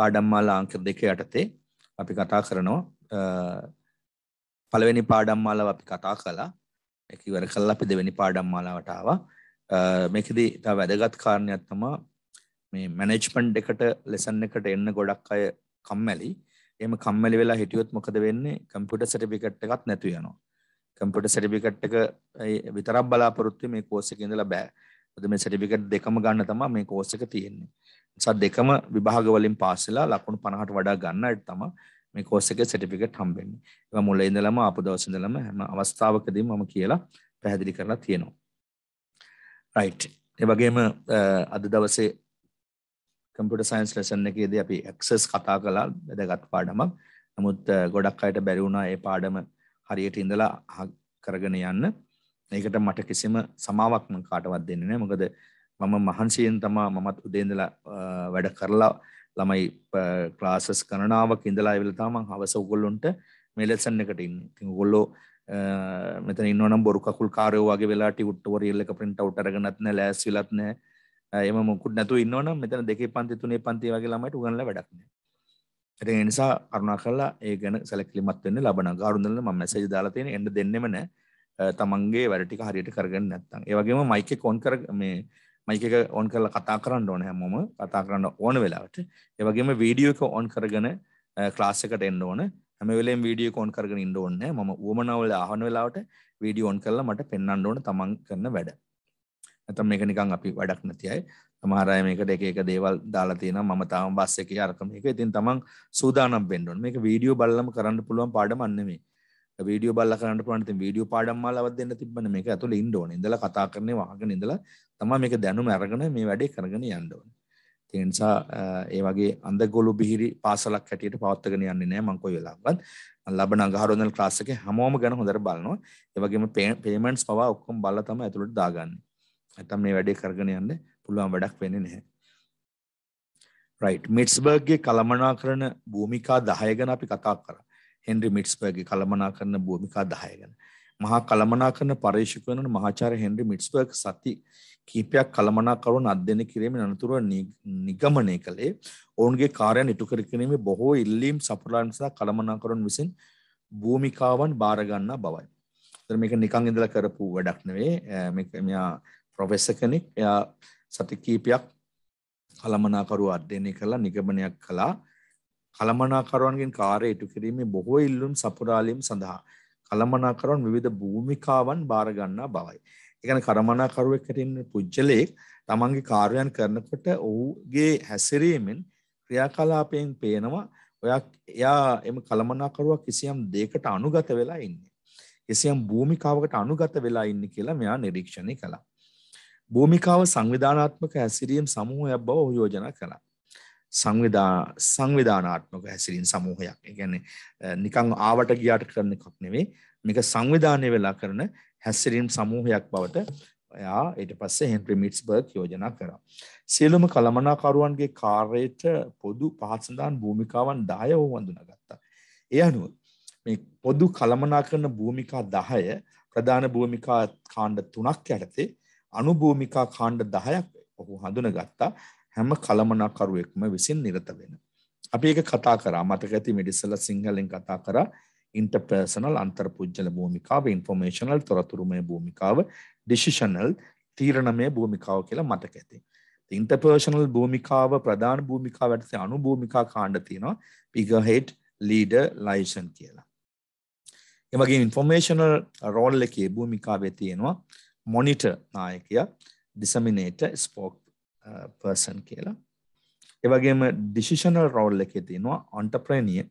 පාඩම්මාලා අංක දෙක යටතේ අපි කතා කරනවා පළවෙනි පාඩම්මාලාව අපි කතා කළා ඒක ඉවර කළා අපි දෙවෙනි පාඩම්මාලාවට ආවා මේකෙදී තව වැදගත් කාරණයක් තමයි මේ මැනේජ්මන්ට් එකට ලෙසන් එකට එන්න ගොඩක් අය කම්මැලි එහෙම කම්මැලි වෙලා හිටියොත් මොකද වෙන්නේ කම්පියුටර් සර්ටිෆිකට් එකක් නැතු වෙනවා කම්පියුටර් සර්ටිෆිකට් එක විතරක් බලාපොරොත්තු මේ කෝස් එකේ ඉඳලා බෑ මොකද මේ සර්ටිෆිකට් දෙකම ගන්න තමයි මේ කෝස් එක තියෙන්නේ සත් දෙකම විභාග වලින් පාස් වෙලා ලකුණු 50ට වඩා ගන්න අයට තමයි මේ කෝස් එකේ සර්ටිෆිකේට් හම්බෙන්නේ. ඒක මුල ඉඳලම ආපු දවස් ඉඳලම හැම අවස්ථාවකදී මම කියලා පැහැදිලි කරලා තියෙනවා. right. ඒ වගේම අද දවසේ කම්පියුටර් සයන්ස් ලෙසන් එකේදී අපි ඇක්සස් කතා කළා වැදගත් පාඩමක්. නමුත් ගොඩක් අයට බැරි වුණා ඒ පාඩම හරියට ඉඳලා කරගෙන යන්න. ඒකට මට කිසිම සමාවක්ම කාටවත් දෙන්නේ නැහැ. මොකද මම මහන්සියෙන් තමා මමත් උදේඳලා වැඩ කරලා ළමයි ක්ලාසස් කරනාවක් ඉඳලා ඇවිල්ලා මං හවස උගොල්ලොන්ට මේ ලෙසන් එකට ඉන්න. ඉතින් ඔයගොල්ලෝ මෙතන ඉන්නවනම් බොරු කකුල් කාරයෝ වගේ වෙලා ටිකුට් වරියල් එක print out අරගෙනත් නැහැ ලෑස්ති වෙලත් නැහැ. එම මුකුත් නැතුව ඉන්නවනම් මෙතන දෙකේ පන්ති තුනේ පන්ති වගේ ළමයිට උගන්ලා වැඩක් නැහැ. ඉතින් ඒ නිසා කරුණා කරලා ඒ ගැන සැලකිලිමත් වෙන්න ලබන ගාරුන්දල මම මැසේජ් දාලා තියෙන එන්න දෙන්නෙම නැහැ. තමන්ගේ වැඩ ටික හරියට කරගෙන නැත්නම්. ඒ වගේම මයික් එක ඔන් කර මේ මයික එක ඔන් කරලා කතා කරන්න ඕන හැමෝම කතා කරන්න ඕන වෙලාවට ඒ වගේම වීඩියෝ එක ඔන් කරගෙන ක්ලාස් එකට එන්න ඕන හැම වෙලේම වීඩියෝ එක ඔන් කරගෙන ඉන්න ඕනේ නැහැ මම උවමනාවල අහන වෙලාවට වීඩියෝ ඔන් කරලා මට පෙන්වන්න ඕන තමන් කරන වැඩ නැත්නම් මේක නිකන් අපි වැඩක් නැති අය සමහර අය මේකට එක එක දේවල් දාලා තියෙනවා මම තාම බස් එකේ අරක මේක ඉතින් තමන් සූදානම් වෙන්න ඕන මේක වීඩියෝ බලලම කරන්න පුළුවන් පාඩමක් නෙමෙයි වීඩියෝ බලලා කරන්න පුළුවන්. ඉතින් වීඩියෝ පාඩම් මාලාවක් දෙන්න තිබ්බනේ මේක ඇතුලේ ඉන්න ඕනේ. ඉඳලා කතා කරන්නේ වහගෙන ඉඳලා තමයි මේක දැනුම අරගෙන මේ වැඩේ කරගෙන යන්න ඕනේ. ඒ නිසා ඒ වගේ අඳගොළු බිහිරි පාසලක් හැටියට පවත්වාගෙන යන්නේ නැහැ මම කොයි වෙලාවකවත්. ලබන අඟහරුවන්දල් ක්ලාස් එකේ හැමෝම ගැන හොඳට බලනවා. ඒ වගේම පේමන්ට්ස් පවා ඔක්කොම බලලා තමයි ඇතුළට දාගන්නේ. නැත්තම් මේ වැඩේ කරගෙන යන්න පුළුවන් වැඩක් වෙන්නේ නැහැ. රයිට් මිට්ස්බර්ග්ගේ කළමනාකරණ භූමිකා 10 ගැන අපි කතා කරා. හෙන්රි මිටස්බර්ගේ කළමනා කරන භූමිකා දහය ගැන. මහා කළමනා කරන පර්ේෂක වන මහාචාර හෙන්රි මිටස්බර්ග් සති කීපයක් කළමනාකරුවන් අධ්‍යයන කිරීමෙන් අනතුරුව නිගමනය කළේ ඔවුන්ගේ කාර්යයන් ඉටු කර කිරීමේ බොහෝ ඉල්ලීම් සපුරාන් සඳහා කළමනාකරුවන් විසින් භූමිකාවන් බාර ගන්නා බවයි. ඒතර මේක නිකන් ඉඳලා කරපු වැඩක් නෙවෙයි. මේක මෙයා ප්‍රොෆෙසර් කෙනෙක්. එයා සති කීපයක් කළමනාකරුවෝ අධ්‍යයනය කරලා නිගමනයක් කළා. කළමනාකරුවන්ගෙන් කාර්ය ඉටු කිරීමේ බොහෝ ඉල්ලුම් සපුරාලීම් සඳහා කළමනාකරුවන් විවිධ භූමිකාවන් බාර ගන්නා බවයි. ඒ කියන්නේ කළමනාකරුවෙක් හැටින් පුජ්‍යලෙක් තමන්ගේ කාර්යයන් කරනකොට ඔහුගේ හැසිරීමෙන් ක්‍රියාකලාපයෙන් පේනවා ඔයා එයා එම කළමනාකරුවා කිසියම් දෙයකට අනුගත වෙලා ඉන්නේ. කිසියම් භූමිකාවකට අනුගත වෙලා ඉන්නේ කියලා මෙයා නිරීක්ෂණය කළා. භූමිකාව සංවිධානාත්මක හැසිරීම් සමූහයක් බව ඔහු යෝජනා කළා. සංවිධා සංවිධානාත්මක හැසිරින් සමූහයක් ගැන නිකං ආවට ගියාට කරන එකක් නෙවේ මේක සංවිධානය වෙලා කරන හැසිරීම් සමූහයක් බවට එයා ඊට පස්සේ හෙන්ට්‍රි මිට්ස්බර්ග් යෝජනා කරා. සියලුම කළමනාකරුවන්ගේ කාර්යයට පොදු පහත් සඳහන් භූමිකාවන් 10 ඔහු වඳුනාගත්තා. ඒ අනුව මේ පොදු කළමනාකරන භූමිකා 10 ප්‍රධාන භූමිකා කාණ්ඩ 3ක් යටතේ අනුභූමිකා කාණ්ඩ 10ක් ඔහු හඳුනගත්තා. හැම කළමනාකරුවෙක්ම විසින් නිරත වෙන. අපි ඒක කතා කරා මතක ඇති මෙඩිසල සිංහලෙන් කතා කරා ඉන්ටර්පර්සනල් අන්තර්පුද්ගල භූමිකාව ඉන්ෆෝමේෂනල් තොරතුරුමය භූමිකාව ඩිසිෂනල් තීරණමය භූමිකාව කියලා මතක ඇති. ඉන්ටර්පර්ෂනල් භූමිකාව ප්‍රධාන භූමිකාව ඇටසේ අනු භූමිකා කාණ්ඩ තියෙනවා පිගහෙට් ලීඩ ලයිසන් කියලා. එමගේ ඉන්ෆෝමේෂනල් රෝල් එකේ භූමිකාවේ තියෙනවා මොනිට නායකය ඩිසමිනේට ස්පෝක් පර්සන් uh, කියලා එවගේම ඩිසිෂනල් රෝල් එක තියෙනවා entrepreneur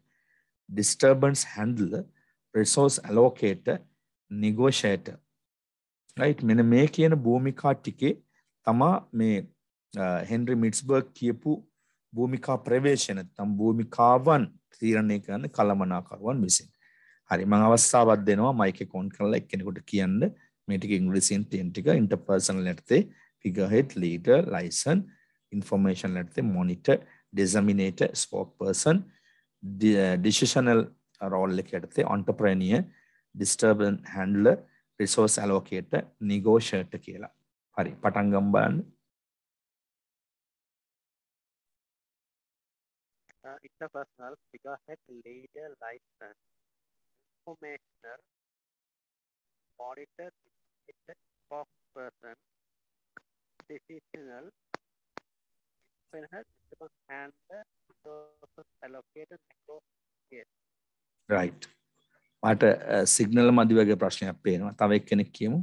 disturbance handler resource allocator නිගෝෂයට රයිට් මෙන මේ කියන භූමිකා ටිකේ තමා මේ හෙන්රි uh, මිටස්බර්ග් කියපු භූමිකා ප්‍රවේශන තම් භූමිකාවන් තීරණය කරන්න කළමනාකරුවන් විසින් හරි මං අවස්ථාවක් දෙනවා මයික කොන් කරලා එක්කෙනෙකුට කියන්න මේටික ඉංග්‍රීසින් තියෙන්ටික ඉන්ටපර්සන නැත්තේ figurehead, leader, license, information let the monitor, disseminator, spokesperson, the uh, decisional role at the entrepreneur, disturbance handler, resource allocator, negotiator කියලා. Hari Patangamban. It's a personal figurehead leader license information monitor, spokesperson decisional and allocated right මට සිග්නල මදි වගේ ප්‍රශ්නයක් පේනවා තව එක්කෙනෙක් කියමු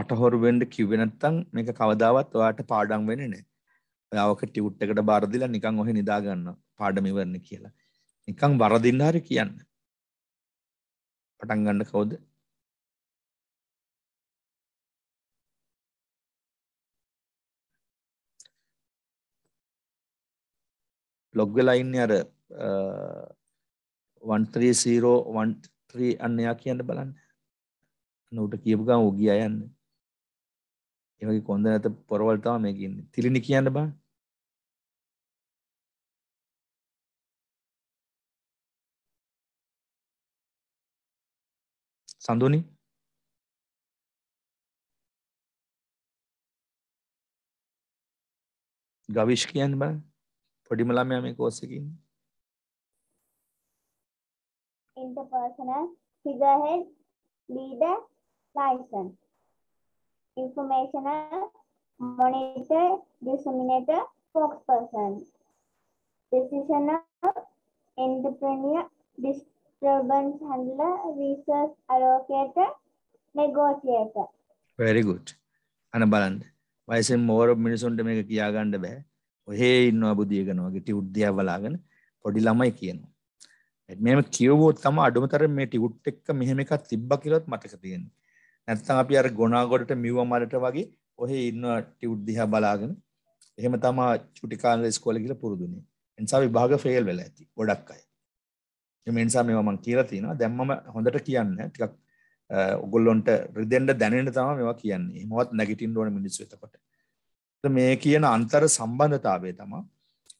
කටහොරු වෙන්න කිව්වේ නැත්නම් මේක කවදාවත් ඔයාට පාඩම් වෙන්නේ නැහැ. ඔයාවක ටියුට් එකට බාර දීලා නිකන් ඔහෙ නිදා ගන්න පාඩම ඉවරනේ කියලා. නිකන් වරදින්න හරි කියන්න. පටන් ගන්න කවුද? ලොග් වෙලා ඉන්නේ අර 13013 අන්න යා කියන්න බලන්න. අන්න උට කියපු ගමන් ඔ ගියා යන්න. ඒ වගේ කොන්ද නැත පොරවල් තමයි මේක ඉන්නේ. තිලිනි කියන්න බලන්න. सांदोनी ගවිෂ්කයන් බ පොඩිමලාමයම කෝසකින් interpersonal figurehead leader license informational monitor disseminator spokesperson decisional entrepreneur dis Problems handler, resource allocator, negotiator. Very good. අන බලන්න. වයසෙන් මෝර මිනිසුන්ට මේක කියා ගන්න බෑ. ඔහේ ඉන්නවා බුදිය කරනවා. ගෙටි උද්දියා බලාගෙන පොඩි ළමයි කියනවා. මෙම කියවෝත් තම අඩුමතර මේ ටිවුට් එක්ක මෙහෙම එකක් තිබ්බ කියලාත් මතක තියෙනවා. නැත්නම් අපි අර ගොනාගොඩට මිව මරට වගේ ඔහේ ඉන්න ටිවුට් දිහා බලාගෙන එහෙම තමයි චුටි කාලේ ඉස්කෝලේ ගිහලා පුරුදුනේ. එනිසා විභාග ෆේල් වෙලා ඇති. ගොඩක් අය. මිනිසා මේ මං කියලා තියෙනවා දැම්මම හොඳට කියන්න ටිකක් ඔගොල්ලොන්ට රිදෙන්ට දැනෙන තම මෙවා කියන්නේ මොත් නැගිටින් ඕන මිනිස්සු එතකොට මේ කියන අන්තර් සම්බන්ධතාවය තමා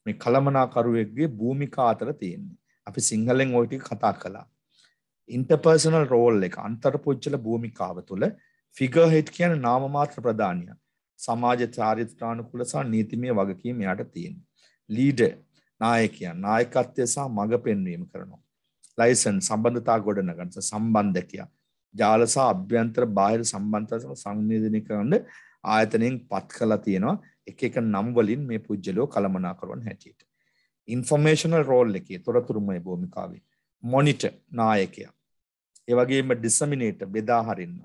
මේ කළමනාකරුවෙක්ගේ භූමිකා අතර තියෙන්නේ අපි සිංහලෙන් ඔයිටි කතා කළා ඉන්ටපර්සනල් රෝල් එක අන්තර් පුච්චල භූමිකාව තුළ ෆිගර් හෙට් කියන නාමමාත්‍ර ප්‍රධානය සමාජ චාරිත්‍රානුකුල සහ නීතිමය වගකීම යට තියෙන ලීඩ නායකයන් නායකත්වය සහ මඟ පෙන්වීම කරනවා ලයිසන් සම්බන්ධතා ගොඩනගන්න සම්බන්ධ කියා ජාල සහ අභ්‍යන්තර බාහිර සම්බන්ධතා සංවේදනය කරන්න ආයතනයෙන් පත් කළා තියෙනවා එක එක නම් වලින් මේ පුජ්‍යලෝ කළමනාකරන හැටියට ඉන්ෆර්මේෂනල් රෝල් එකේ තොරතුරුමය භූමිකාවේ මොනිටර් නායකයා ඒ වගේම ඩිසමිනේටර් බෙදා හරින්න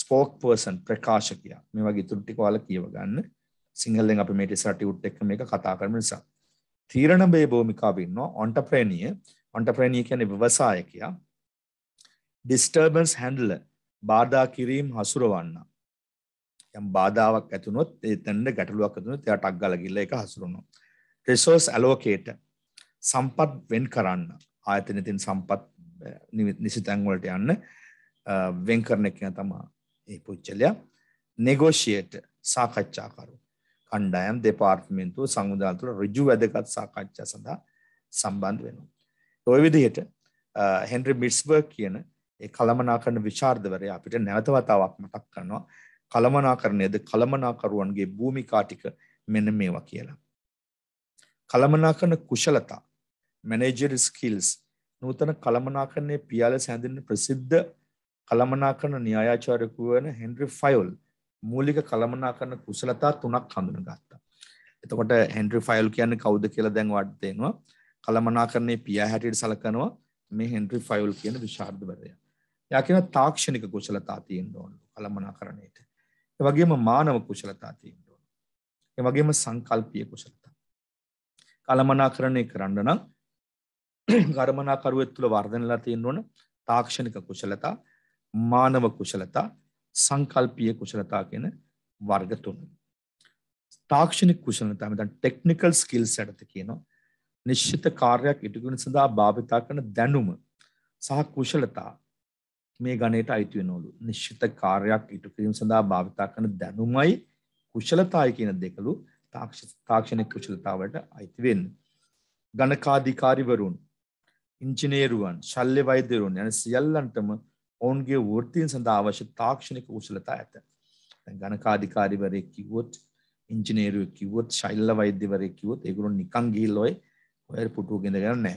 ස්පෝක් පර්සන් ප්‍රකාශකයා මේ වගේ තුරු ටික ඔයාලා කියව ගන්න සිංහලෙන් අපි මේ ටිසටියුට් එක මේක කතා කරන නිසා තීරණමය භූමිකාවේ ඉන්නවා ඔන්ටර්ප්‍රෙනියර් ඔන්ටප්‍රණී කියන්නේ ව්‍යවසායකයා ඩිස්ටර්බන්ස් හැන්ඩලර් බාධා කිරීම හසුරවන්න යම් බාධාවක් ඇති වුණොත් ඒ තැනට ගැටලුවක් ඇති වුණොත් එයා ටක් ගාලා ගිහලා ඒක හසුරවනවා රිසෝස් ඇලෝකේටර් සම්පත් වෙන් කරන්න ආයතනයේ තියෙන සම්පත් නිසි තැන් වලට යන්න වෙන් කරන එක තමයි මේ පුච්චලයා නෙගෝෂියේටර් සාකච්ඡාකරු කණ්ඩායම් දෙපාර්තමේන්තුව සංවිධාන තුළ ඍජු වැදගත් සාකච්ඡා සඳහා සම්බන්ධ වෙනවා ඔය විදිහට හෙන්රි මිස්බර්ග් කියන ඒ කළමනාකරන විචාර්ධවරයා අපිට නැවත වතාවක් මතක් කරනවා කළමනාකරණයද කළමනාකරුවන්ගේ භූමිකා ටික මෙන්න මේවා කියලා. කළමනාකරන කුශලතා මැනේජර් ස්කිල්ස් නූතන කළමනාකරණයේ පියාල සැඳින්න ප්‍රසිද්ධ කළමනාකරණ න්‍යායාචාර්යකු වන හෙන්රි ෆයොල් මූලික කළමනාකරණ කුසලතා තුනක් හඳුනගත්තා. එතකොට හෙන්රි ෆයොල් කියන්නේ කවුද කියලා දැන් වාර්තේනවා. කළමනාකරණයේ පියා හැටියට සැලකනවා මේ හෙන්රි ෆයිල් කියන විශාරදවරයා. එයා කියනවා තාක්ෂණික කුසලතා තියෙන්න ඕන කළමනාකරණයට. ඒ වගේම මානව කුසලතා තියෙන්න ඕන. ඒ වගේම සංකල්පීය කුසලතා. කළමනාකරණය කරන්න නම් කර්මනාකරුවෙක් තුළ වර්ධනලා තියෙන්න ඕන තාක්ෂණික කුසලතා, මානව කුසලතා, සංකල්පීය කුසලතා කියන වර්ග තුන. තාක්ෂණික කුසලතා මෙතන ටෙක්නිකල් ස්කිල්ස් එකද කියනවා. නිශ්චිත කාර්යයක් ඉටුකිරීම සඳහා භාවිතා කරන දැනුම සහ කුශලතා මේ ගණයට අයිති වෙනවලු. නිශ්චිත කාර්යයක් ඉටුකිරීම සඳහා භාවිතා කරන දැනුමයි කුශලතායි කියන දෙකලු තාක්ෂණික කුශලතාවට අයිති වෙන්නේ. ගණකාධිකාරිවරුන් ඉංජිනේරුවන් ශල්්‍ය වෛද්‍යවරුන් යන සියල්ලන්ටම ඔවුන්ගේ වෘත්තීන් සඳහා අවශ්‍ය තාක්ෂණික කුසලතා ඇත. දැන් ගණකාධිකාරිවරයෙක් කිව්වොත් ඉංජිනේරුවෙක් කිව්වොත් ශල්්‍ය වෛද්‍යවරයෙක් කිව්වොත් ඒගොල්ලෝ නිකන් ගිහිල්ලා ඔය ඔය පුටුව ගෙඳගෙන නැහැ.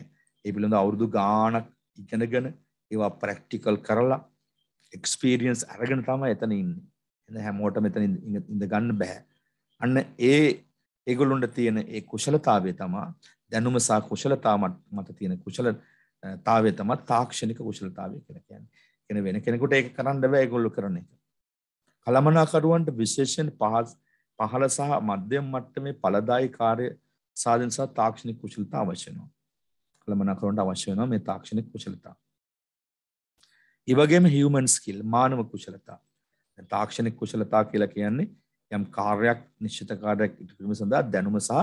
ඒ පිළිබඳ අවුරුදු ගාණක් ඉගෙනගෙන ඒවා ප්‍රැක්ටිකල් කරලා එක්ස්පීරියන්ස් අරගෙන තමයි එතන ඉන්නේ. එන හැමෝටම මෙතන ඉඳ ගන්න බෑ. අන්න ඒ ඒගොල්ලොන්ට තියෙන ඒ කුශලතාවය තමයි දැනුම සහ කුශලතාව මත තියෙන කුශලතාවය තමයි තාක්ෂණික කුශලතාවය කියලා කියන්නේ. කියන වෙන කෙනෙකුට ඒක කරන්න බෑ ඒගොල්ලෝ කරන එක. කලමනාකරුවන්ට විශේෂයෙන් පහළ සහ මධ්‍යම මට්ටමේ ඵලදායි කාර්ය සාධන සහ තාක්ෂණික කුශලතා අවශ්‍ය වෙනවා. කළමනාකරණයට අවශ්‍ය වෙනවා මේ තාක්ෂණික කුශලතා. ඒ වගේම human skill මානව කුශලතා. දැන් තාක්ෂණික කුශලතා කියලා කියන්නේ යම් කාර්යයක් නිශ්චිත කාර්යයක් ඉටු කිරීම සඳහා දැනුම සහ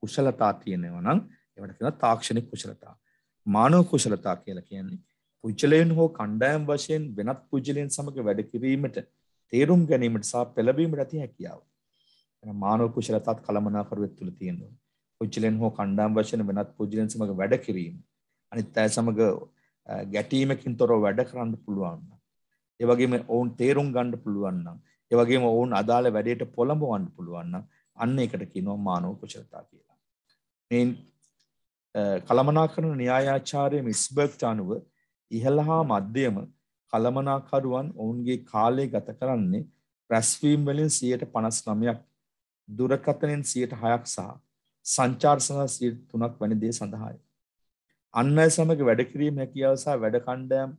කුශලතා තියෙනවා නම් ඒවට කියනවා තාක්ෂණික කුශලතා. මානව කුශලතා කියලා කියන්නේ පුජ්‍යලයන් හෝ කණ්ඩායම් වශයෙන් වෙනත් පුජ්‍යලයන් සමග වැඩ කිරීමට තේරුම් ගැනීමට සහ පෙළඹීමට ඇති හැකියාව. මානව කුශලතාත් කළමනාකරුවෙක් තුළ තියෙනවා. පුද්ගලයන් හෝ කණ්ඩායම් වශයෙන් වෙනත් පුද්ගලයන් සමග වැඩ කිරීම අනිත් අය සමග ගැටීමකින් තොරව වැඩ කරන්න පුළුවන් ඒ වගේම ඔවුන් තේරුම් ගන්න පුළුවන් නම් ඒ වගේම ඔවුන් අදාළ වැඩේට පොළඹවන්න පුළුවන් නම් අන්න ඒකට කියනවා මානව කුසලතා කියලා. මේ කළමනාකරන න්‍යායාචාර්ය මිස්බර්ග්ට අනුව ඉහළ හා මධ්‍යම කළමනාකරුවන් ඔවුන්ගේ කාලය ගත කරන්නේ රැස්වීම් වලින් 159ක් දුරකථනෙන් 106ක් සහ සංචාර්සන සීල් තුනක් වැනි දේ සඳහාය. අන් අය සමග වැඩ කිරීම හැකියාව සහ වැඩ කණ්ඩායම්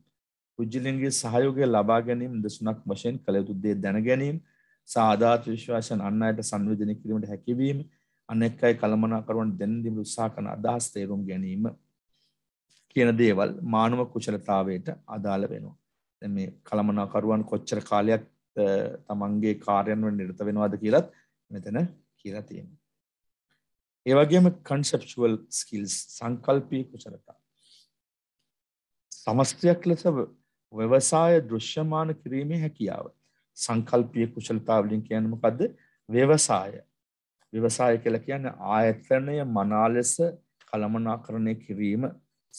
පුජ්‍යලින්ගේ සහයෝගය ලබා ගැනීම දසුණක් වශයෙන් කළ යුතු දේ දැන ගැනීම සාධාත විශ්වාසයන් අන් අයට සංවේදනය කිරීමට හැකිවීම අනෙක් අය කළමනාකරුවන් දැන දීම උත්සාහ කරන අදහස් තේරුම් ගැනීම කියන දේවල් මානව කුශලතාවයට අදාළ වෙනවා. දැන් මේ කළමනාකරුවන් කොච්චර කාලයක් තමන්ගේ කාර්යයන් වල නිරත වෙනවද කියලත් මෙතන කියලා තියෙනවා. ඒවගේම කන්සෙප්චුවල් ස්කිල්ස් සංකල්පී කුසලතා සමස්තයක් ලෙස ව්‍යවසාය දෘශ්‍යමාන කිරීමේ හැකියාව සංකල්පිය කුසලතාවලින් කියන්න මොකද්ද ව්‍යවසාය ව්‍යවසාය කියලා කියන්නේ ආයතනය මනා ලෙස කළමනාකරණය කිරීම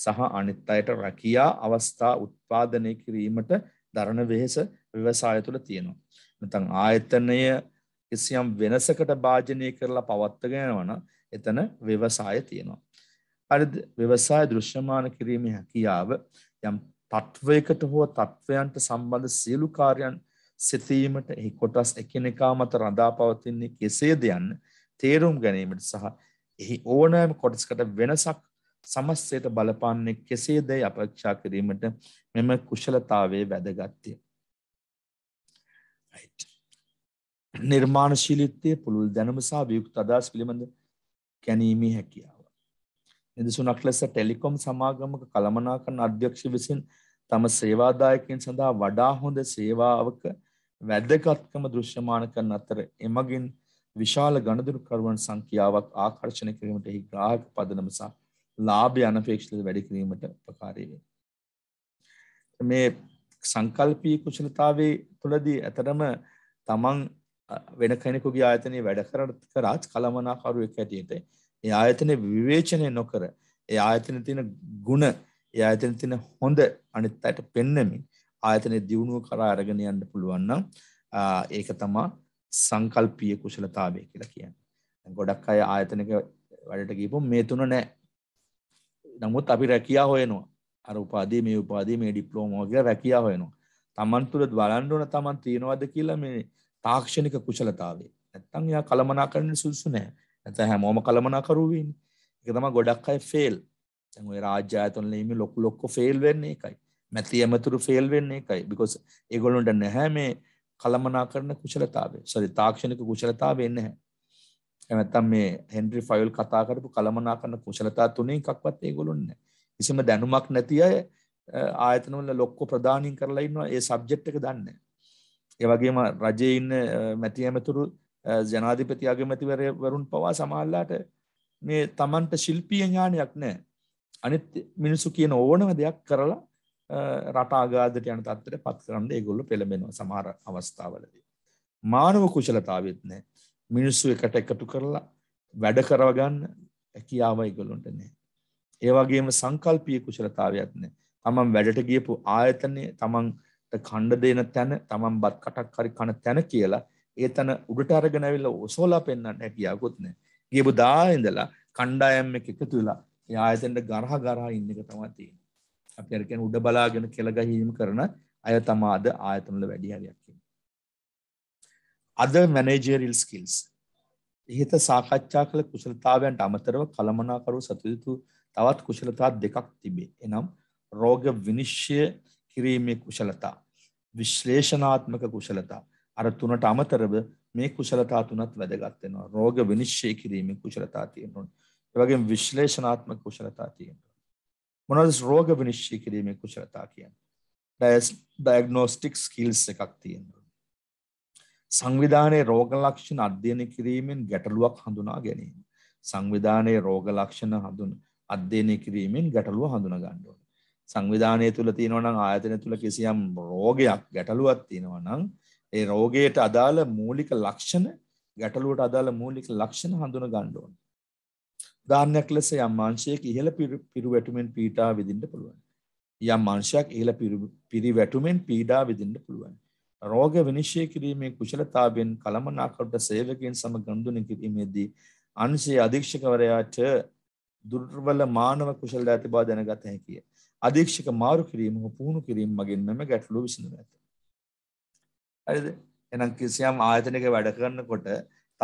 සහ අනිත් අයට රැකියා අවස්ථා උත්පාදනය කිරීමට දරන වෙහෙස ව්‍යවසාය තුළ තියෙනවා. නැත්නම් ආයතනය කිසියම් වෙනසකට භාජනය කරලා පවත්වාගෙන යනවා නම් එතන ව්‍යවසාය තියෙනවා. හරිද? ව්‍යවසාය දෘශ්‍යමාන කිරීමේ හැකියාව යම් තත්වයකට හෝ තත්වයන්ට සම්බන්ධ සියලු කාර්යයන් සිතීමට එහි කොටස් එකිනෙකා මත රඳා පවතින්නේ කෙසේද යන්න තේරුම් ගැනීමට සහ එහි ඕනෑම කොටසකට වෙනසක් සමස්තයට බලපාන්නේ කෙසේදයි අපේක්ෂා කිරීමට මෙම කුශලතාවයේ වැදගත්ය. නිර්මාණශීලීත්වයේ පුළුල් දැනුම සහ වියුක්ත අදහස් පිළිබඳ ගැනීමේ හැකියාව. නිදසුනක් ලෙස ටෙලිකොම් සමාගමක කළමනාකරණ අධ්‍යක්ෂ විසින් තම සේවාදායකයන් සඳහා වඩා හොඳ සේවාවක වැදගත්කම දෘශ්‍යමාන කරන අතර එමගින් විශාල ගණදුරුකරුවන් සංඛ්‍යාවක් ආකර්ෂණය කිරීමට එහි ග්‍රාහක පදනම සහ ලාභය අනපේක්ෂිතව වැඩි කිරීමට උපකාරී වේ. මේ සංකල්පීය කුසලතාවයේ තුලදී ඇතරම තමන් වෙන කෙනෙකුගේ ආයතනයේ වැඩ කරන කරත් කලමනාකරුවෙක් හැටියට ඒ ආයතනය විවේචනය නොකර ඒ ආයතනයේ තියෙන ಗುಣ ඒ ආයතනයේ තියෙන හොඳ අනිත් අයට පෙන්වමින් ආයතනයේ දියුණුව කරා අරගෙන යන්න පුළුවන් නම් ඒක තමයි සංකල්පීය කුසලතාවය කියලා කියන්නේ. ගොඩක් අය ආයතනික වැඩට ගිහපො මේ තුන නෑ. නමුත් අපි රැකියා හොයනවා. අර උපාධිය මේ උපාධිය මේ ඩිප්ලෝමා කියලා රැකියා හොයනවා. Taman තුල බලන්න ඕන Taman තියනවද කියලා මේ තාක්ෂණික කුශලතාවය නැත්තම් එයා කළමනාකරන්න සුදුසු නැහැ. නැත්නම් හැමෝම කළමනාකරු වෙන්නේ. ඒක තමයි ගොඩක් අය ෆේල්. දැන් ওই රාජ්‍ය ආයතන වල ඉන්නේ ලොකු ලොක්ක ෆේල් වෙන්නේ ඒකයි. මැති ඇමතුරු ෆේල් වෙන්නේ ඒකයි. because ඒගොල්ලොන්ට නැහැ මේ කළමනාකරන කුශලතාවය. sorry තාක්ෂණික කුශලතාවය නැහැ. නැත්තම් මේ හෙන්රි ෆයිල් කතා කරපු කළමනාකරන කුශලතා තුනේ එකක්වත් ඒගොල්ලෝ නැහැ. කිසිම දැනුමක් නැති අය ආයතන වල ලොක්ක ප්‍රදානින් කරලා ඉන්නවා ඒ සබ්ජෙක්ට් එක දන්නේ නැහැ. ඒවගේම රජය ඉන්න මැති ඇමතුරු ජනාධිපතියාගේ මැතිවරය වරුන් පවා සමල්ලාට මේ තමන්ට ශිල්පිය ඥානයක් නෑ අනිත් මිනිසු කියන ඕනම දෙයක් කරලා රටාගාදට යන තත්තට පත් කරන්න ඒගොල්ල පෙළඹෙනවා සමහර අවස්ථාවලදී. මානව කුශලතාවත් නෑ මිනිස්සු එකට එකතු කරලා වැඩ කරවගන්න හැකියාව ඒගොල්ලොන්ට නෑ. ඒවගේම සංකල්පිය කුශලතාවයක් නෑ තමන් වැඩට ගියපු ආයතනය තමන් කණ්ඩ දෙන තැන තමන් බත් කටක් හරි කන තැන කියලා ඒ තැන උඩට අරගෙන ඇවිල්ලා ඔසෝලා පෙන්වන්න හැකියාවකුත් නැහැ. ගියපු දා ඉඳලා කණ්ඩායම් එක එකතු වෙලා ඒ ආයතනට ගරහ ගරහ ඉන්න එක තමයි තියෙන්නේ. අපි අර කියන උඩ බලාගෙන කෙල ගහීම් කරන අය තමයි අද ආයතන වල වැඩි හරියක් ඉන්නේ. අද මැනේජරියල් ස්කිල්ස්. ඉහත සාකච්ඡා කළ කුසලතාවයන්ට අමතරව කළමනාකරුවෝ සතු යුතු තවත් කුසලතා දෙකක් තිබේ. එනම් රෝග විනිශ්චය කිරීමේ කුශලතා විශ්ලේෂණාත්මක කුශලතා අර තුනට අමතරව මේ කුශලතා තුනත් වැදගත් වෙනවා රෝග විනිශ්චය කිරීමේ කුශලතා තියෙනවා ඒ වගේම විශ්ලේෂණාත්මක කුශලතා තියෙනවා මොනවද රෝග විනිශ්චය කිරීමේ කුශලතා කියන්නේ ඩයග්නොස්ටික් ස්කිල්ස් එකක් තියෙනවා සංවිධානයේ රෝග ලක්ෂණ අධ්‍යයනය කිරීමෙන් ගැටලුවක් හඳුනා ගැනීම සංවිධානයේ රෝග ලක්ෂණ හඳුන අධ්‍යයනය කිරීමෙන් ගැටලුව හඳුනා ගන්න ඕනේ සංවිධානය තුළ තියෙනවනම් ආයතන තුළ කිසියම් රෝගයක් ගැටලුවක් තියෙනවනම් ඒ රෝගයට අදාළ මූලික ලක්ෂණ ගැටලුවට අදාළ මූලික ලක්ෂණ හඳුන ගන්න ඕන. උදාහරණයක් ලෙස යම් අංශයක ඉහළ පිරිවැටුමෙන් පීඩා විඳින්න පුළුවන්. යම් අංශයක් ඉහළ පිරිවැටුමෙන් පීඩා විඳින්න පුළුවන්. රෝග විනිශ්චය කිරීමේ කුශලතාවෙන් කලමනාකරුට සේවකයන් සමග ගනුදෙනු කිරීමේදී අංශයේ අධීක්ෂකවරයාට දුර්වල මානව කුශලතා ඇති බව දැනගත හැකිය. අධීක්ෂක මාරු කිරීම හෝ පුහුණු කිරීම මගින් මෙම ගැටලුව විසඳනු ඇත. හරිද? එහෙනම් කිසියම් ආයතනයක වැඩ කරනකොට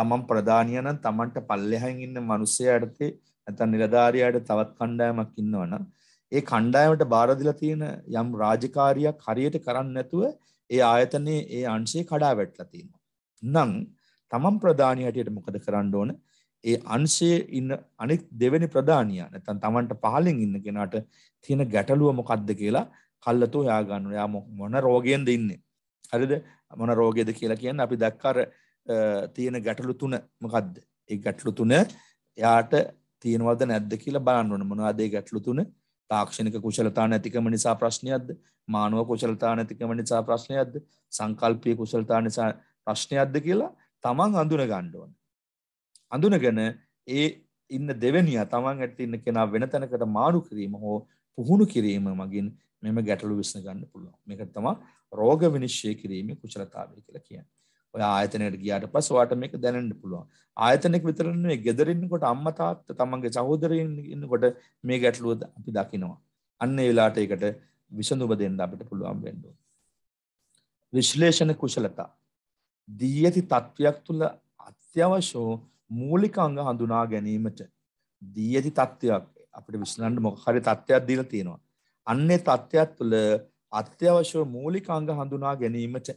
තමන් ප්‍රධානියා නම් තමන්ට පල්ලෙහාන් ඉන්න මිනිස්සයාට නැත්නම් නිලධාරියාට තවත් කණ්ඩායමක් ඉන්නවනම් ඒ කණ්ඩායමට බාර දීලා තියෙන යම් රාජකාරියක් හරියට කරන්නේ නැතුව ඒ ආයතනයේ ඒ අංශේ කඩා වැටලා තියෙනවා. නම් තමන් ප්‍රධානී හැටියට මොකද කරන්න ඕනේ? ඒ අංශයේ ඉන්න අනෙක් දෙවෙනි ප්‍රධානියා නැත්නම් Tamanට පහලින් ඉන්න කෙනාට තියෙන ගැටලුව මොකද්ද කියලා කල්ලතෝ හොයා ගන්න ඕනේ. යා මොන රෝගයෙන්ද ඉන්නේ? හරිද? මොන රෝගයද කියලා කියන්නේ අපි දැක්කාර තියෙන ගැටලු තුන මොකද්ද? ඒ ගැටලු තුන යාට තියෙනවද නැද්ද කියලා බලන්න ඕනේ. මොනවද ඒ ගැටලු තුන? තාක්ෂණික කුශලතා නැතිකම නිසා ප්‍රශ්නයක්ද? මානව කුශලතා නැතිකම නිසා ප්‍රශ්නයක්ද? සංකල්පීය කුශලතා නිසා ප්‍රශ්නයක්ද කියලා තමන් අඳුන ගන්න ඕනේ. අඳුනගෙන ඒ ඉන්න දෙවැනියා තමන් ඇට ඉන්න කෙනා වෙන තැනකට මාරු කිරීම හෝ පුහුණු කිරීම මගින් මෙම ගැටලු විසඳ ගන්න පුළුවන්. මේක තමයි රෝග විනිශ්චය කිරීමේ කුසලතාවය කියලා කියන්නේ. ඔය ආයතනයකට ගියාට පස්සේ ඔයාට මේක දැනෙන්න පුළුවන්. ආයතනයක විතර නෙවෙයි ගෙදර ඉන්නකොට අම්මා තාත්තා තමන්ගේ සහෝදරයන් ඉන්නකොට මේ ගැටලුව අපි දකිනවා. අන්න ඒ වෙලාවට ඒකට විසඳුම දෙන්න අපිට පුළුවන් වෙන්න ඕන. විශ්ලේෂණ කුසලතා දී ඇති තත්ත්වයක් තුළ අත්‍යවශ්‍ය මූලික අංග හඳුනා ගැනීමට දී ඇති තත්ත්වයක් අපිට විශ්ලේෂණ මොකක් හරි තත්ත්වයක් දීලා තියෙනවා. අන්නේ තත්ත්වයක් තුළ අත්‍යවශ්‍ය මූලික අංග හඳුනා ගැනීමට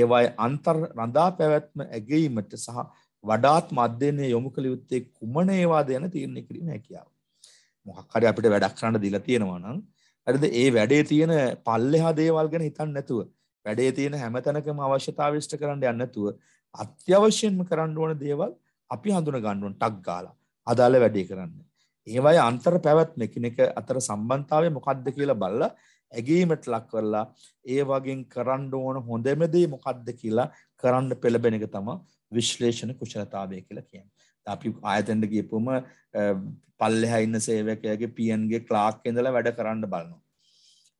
ඒවායේ අන්තර් රඳා පැවැත්ම ඇගීමට සහ වඩාත් මධ්‍යනය යොමු කළ යුත්තේ කුමන ඒවාද යන තීරණය කිරීම හැකියාව. මොකක් හරි අපිට වැඩක් කරන්න දීලා තියෙනවා නම් හරිද ඒ වැඩේ තියෙන පල්ලෙහා දේවල් ගැන හිතන්නේ නැතුව වැඩේ තියෙන හැම තැනකම අවශ්‍යතාව ඉෂ්ට කරන්න යන්නේ නැතුව අත්‍යවශ්‍යම කරන්න ඕන දේවල් අපි හඳුන ගන්නුවන් ටක් ගාලා අදාළ වැඩේ කරන්න. ඒවයි අන්තර පැවැත්ම එකනෙක අතර සම්බන්ධාවය මොකක්ද කියලා බල්ල ඇගීමට ලක් කරලා ඒ වගේ කරන්න ඕන හොඳමදේ මොකක්ද කියලා කරන්න පෙළබෙන එක තම විශ්ලේෂණ කුෂලතාවය කියලා කියන්න. අපි ආයතෙන්ට ගියපුම පල්ලෙහා ඉන්න සේවකයාගේ පියන්ගේ ක්ලාක් ඉඳලා වැඩ කරන්න බලනවා.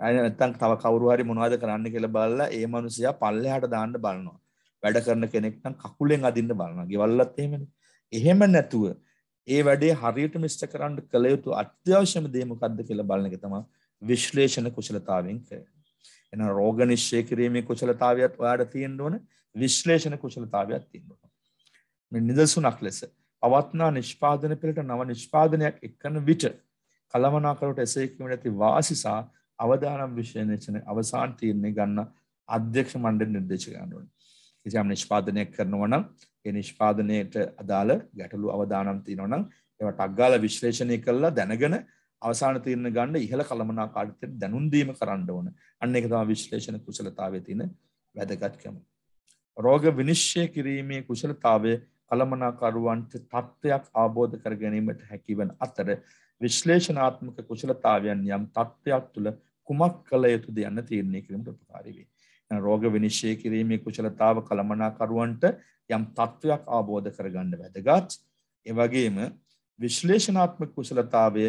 අය නැත්තම් තව කවුරු හරි මොනවද කරන්න කියලා බලලා ඒ මනුස්සයා පල්ලෙහාට දාන්න බලනවා. වැඩ කරන කෙනෙක් නම් කකුලෙන් අදින්න බලනවා. ගෙවල්ලත් එහෙමනේ. එහෙම නැතුව ඒ වැඩේ හරියටම ඉෂ්ට කරන්න කළ යුතු අත්‍යවශ්‍යම දේ මොකද්ද කියලා බලන එක තමයි විශ්ලේෂණ කුසලතාවයෙන් කරන්නේ. එහෙනම් රෝග නිශ්චය කිරීමේ කුසලතාවයත් ඔයාට තියෙන්න ඕන විශ්ලේෂණ කුසලතාවයක් තියෙන්න ඕන. මේ නිදසුනක් ලෙස පවත්නා නිෂ්පාදන පෙළට නව නිෂ්පාදනයක් එක්කන විට කලමනාකරුට එසේ කිව්වට ඇති වාසිසා අවදානම් විශ්ලේෂණ අවසාන තීරණය ගන්න අධ්‍යක්ෂ මණ්ඩල නිර්දේශ ගන්න ඕනේ. කිසියම් නිෂ්පාදනයක් කරනවා නම් ඒ නිෂ්පාදනයට අදාළ ගැටලු අවදානම් තියෙනවා නම් ඒවට අග්ගාල විශ්ලේෂණය කරලා දැනගෙන අවසාන තීරණ ගන්න ඉහළ කළමනාකාරීත්වයට දැනුම් දීම කරන්න ඕන. අන්න ඒක තමයි විශ්ලේෂණ කුසලතාවයේ තියෙන වැදගත්කම. රෝග විනිශ්චය කිරීමේ කුසලතාවය කළමනාකරුවන්ට තත්ත්වයක් අවබෝධ කර ගැනීමට හැකිවන අතර විශ්ලේෂණාත්මක කුසලතාවයන් යම් තත්ත්වයක් තුළ කුමක් කළ යුතුද යන්න තීරණය කිරීමට උපකාරී වේ. රෝග විනිශ්චය කිරීමේ කුසලතාව කළමනාකරුවන්ට යම් තත්ත්වයක් අවබෝධ කරගන්න වැදගත්. ඒ වගේම විශ්ලේෂණාත්මක කුසලතාවය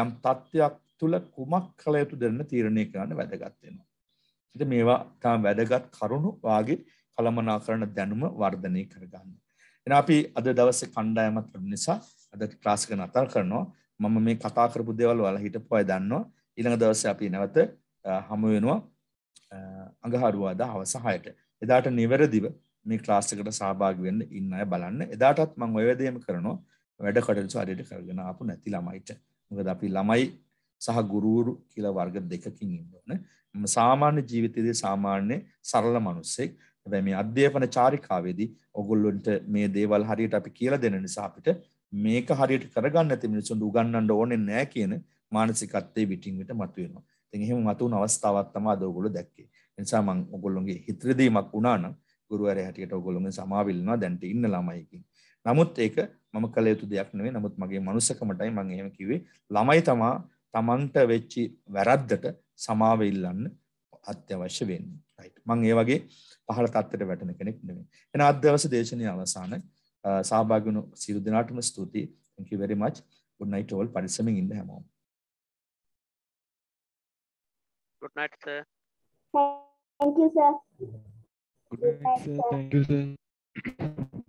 යම් තත්ත්වයක් තුල කුමක් කළ යුතුද දෙන්න තීරණය කරන්න වැදගත් වෙනවා. ඉතින් මේවා තම වැදගත් කරුණු වාගේ කළමනාකරන දැනුම වර්ධනය කරගන්න. එහෙනම් අපි අද දවසේ කණ්ඩායමත් වෙන නිසා අද ක්ලාස් එක නතර කරනවා. මම මේ කතා කරපු දේවල් වල හිටපු අය දන්නවා. ඊළඟ දවසේ අපි නැවත හමු වෙනවා. අඟහරුවාදා හවස 6ට. එදාට නිවැරදිව මේ ක්ලාස් එකට සහභාගී වෙන්න ඉන්න අය බලන්න. එදාටත් මම ඔය වැඩේම කරනවා. වැඩ කටයුතු හරියට කරගෙන ආපු නැති ළමයිට. මොකද අපි ළමයි සහ ගුරුවරු කියලා වර්ග දෙකකින් ඉන්න ඕන. මම සාමාන්‍ය ජීවිතයේදී සාමාන්‍ය සරල මිනිස්සෙක්. හැබැයි මේ අධ්‍යාපන චාරිකාවේදී ඔගොල්ලොන්ට මේ දේවල් හරියට අපි කියලා දෙන නිසා අපිට මේක හරියට කරගන්න ඇති මිනිසුන්ට උගන්වන්න ඕනේ නැහැ කියන මානසිකත්වයේ විටින් විට මතුවෙනවා. ඉතින් එහෙම මතුවන අවස්ථාවක් තමයි අද ඔයගොල්ලෝ දැක්කේ. ඒ නිසා මම ඔයගොල්ලෝගේ හිතරිදීමක් වුණා නම් ගුරුවරයා හැටියට ඔයගොල්ලෝගෙන් සමාව ඉල්ලනවා දැන්ට ඉන්න ළමයිකින්. නමුත් ඒක මම කළ යුතු දෙයක් නෙවෙයි. නමුත් මගේ මනුස්සකමටයි මම එහෙම කිව්වේ. ළමයි තමා Tamanට වෙච්චි වැරද්දට සමාව ඉල්ලන්න අත්‍යවශ්‍ය වෙන්නේ. රයිට්. මම ඒ වගේ පහළ තත්ත්වයට වැටෙන කෙනෙක් නෙවෙයි. එහෙනම් අද දවසේ දේශනාවේ අවසාන සහභාගි වුණු සියලු දෙනාටම ස්තුතියි. Thank you very much. Good night all. පරිස්සමින් ඉන්න හැමෝම. Good night, sir. Thank you, sir. Good night, sir. Thank you, sir.